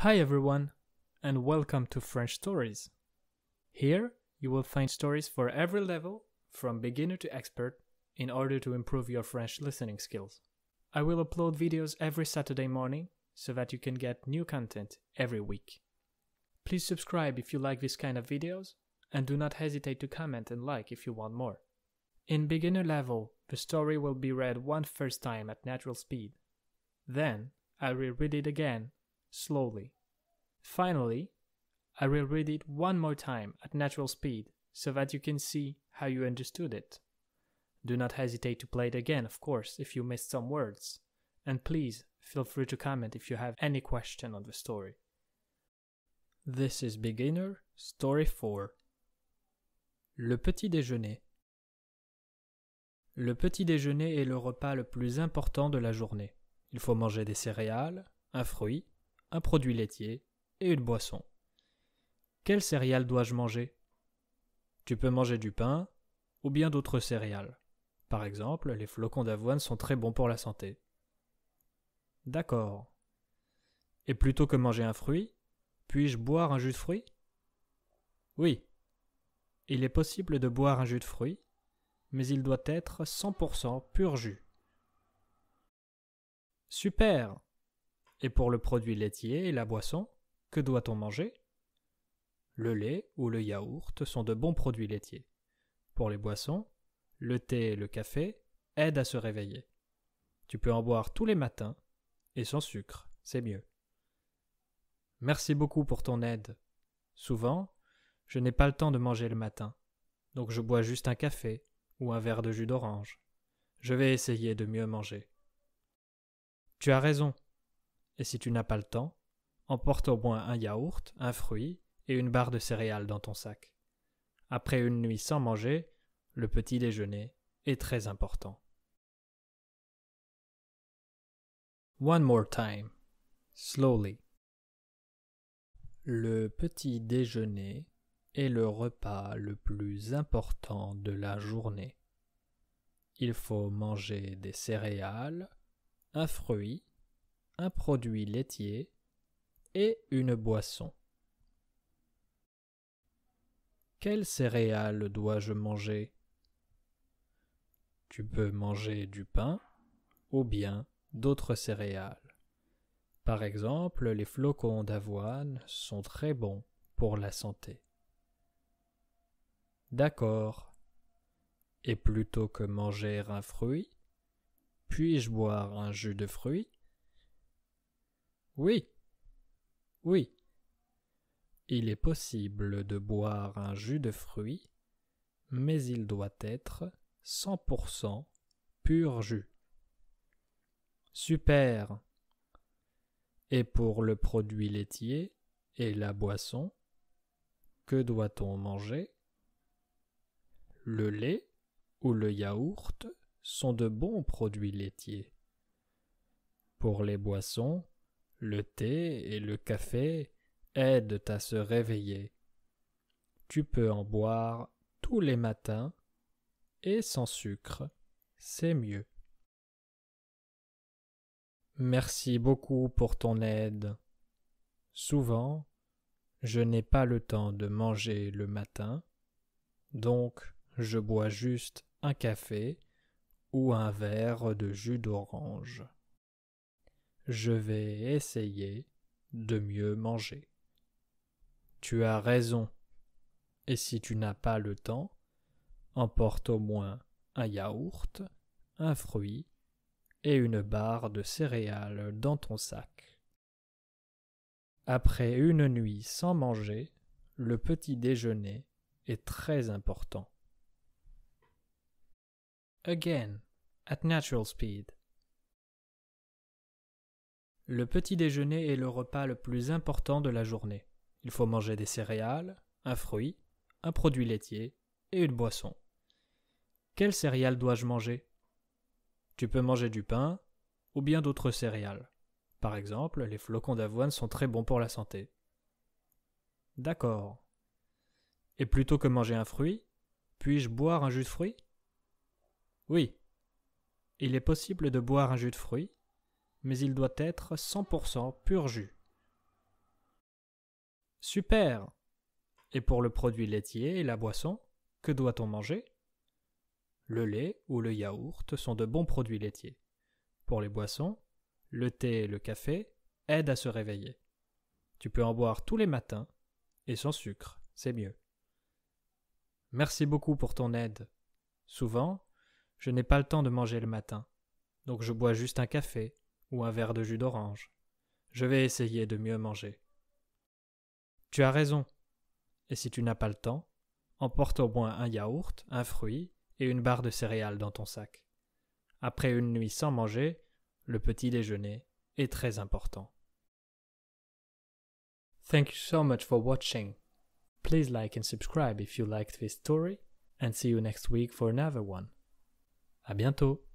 Hi everyone, and welcome to French Stories. Here you will find stories for every level, from beginner to expert, in order to improve your French listening skills. I will upload videos every Saturday morning so that you can get new content every week. Please subscribe if you like this kind of videos, and do not hesitate to comment and like if you want more. In beginner level, the story will be read one first time at natural speed. Then, I'll reread it again slowly. Finally, I will read it one more time at natural speed so that you can see how you understood it. Do not hesitate to play it again, of course, if you missed some words. And please feel free to comment if you have any question on the story. This is beginner story 4. Le petit déjeuner. Le petit déjeuner est le repas le plus important de la journée. Il faut manger des céréales, un fruit, un produit laitier et une boisson. Quelle céréale dois-je manger Tu peux manger du pain ou bien d'autres céréales. Par exemple, les flocons d'avoine sont très bons pour la santé. D'accord. Et plutôt que manger un fruit, puis-je boire un jus de fruit Oui. Il est possible de boire un jus de fruit, mais il doit être 100% pur jus. Super et pour le produit laitier et la boisson, que doit-on manger Le lait ou le yaourt sont de bons produits laitiers. Pour les boissons, le thé et le café aident à se réveiller. Tu peux en boire tous les matins et sans sucre, c'est mieux. Merci beaucoup pour ton aide. Souvent, je n'ai pas le temps de manger le matin, donc je bois juste un café ou un verre de jus d'orange. Je vais essayer de mieux manger. Tu as raison, et si tu n'as pas le temps, emporte au moins un yaourt, un fruit et une barre de céréales dans ton sac. Après une nuit sans manger, le petit déjeuner est très important. One more time. Slowly. Le petit déjeuner est le repas le plus important de la journée. Il faut manger des céréales, un fruit un produit laitier et une boisson. Quelles céréales dois-je manger Tu peux manger du pain ou bien d'autres céréales. Par exemple, les flocons d'avoine sont très bons pour la santé. D'accord. Et plutôt que manger un fruit, puis-je boire un jus de fruit oui. Oui. Il est possible de boire un jus de fruits, mais il doit être 100% pur jus. Super. Et pour le produit laitier et la boisson, que doit-on manger Le lait ou le yaourt sont de bons produits laitiers. Pour les boissons, le thé et le café aident à se réveiller. Tu peux en boire tous les matins et sans sucre, c'est mieux. Merci beaucoup pour ton aide. Souvent, je n'ai pas le temps de manger le matin, donc je bois juste un café ou un verre de jus d'orange je vais essayer de mieux manger. Tu as raison. Et si tu n'as pas le temps, emporte au moins un yaourt, un fruit et une barre de céréales dans ton sac. Après une nuit sans manger, le petit déjeuner est très important. Again, at natural speed. Le petit déjeuner est le repas le plus important de la journée. Il faut manger des céréales, un fruit, un produit laitier et une boisson. Quelles céréales dois-je manger Tu peux manger du pain ou bien d'autres céréales. Par exemple, les flocons d'avoine sont très bons pour la santé. D'accord. Et plutôt que manger un fruit, puis-je boire un jus de fruit Oui. Il est possible de boire un jus de fruit, mais il doit être 100% pur jus. Super Et pour le produit laitier et la boisson, que doit-on manger Le lait ou le yaourt sont de bons produits laitiers. Pour les boissons, le thé et le café aident à se réveiller. Tu peux en boire tous les matins, et sans sucre, c'est mieux. Merci beaucoup pour ton aide. Souvent, je n'ai pas le temps de manger le matin, donc je bois juste un café ou un verre de jus d'orange. Je vais essayer de mieux manger. Tu as raison. Et si tu n'as pas le temps, emporte au moins un yaourt, un fruit et une barre de céréales dans ton sac. Après une nuit sans manger, le petit déjeuner est très important. Thank you so much for watching. Please like and subscribe if you liked this story and see you next week for another one. À bientôt.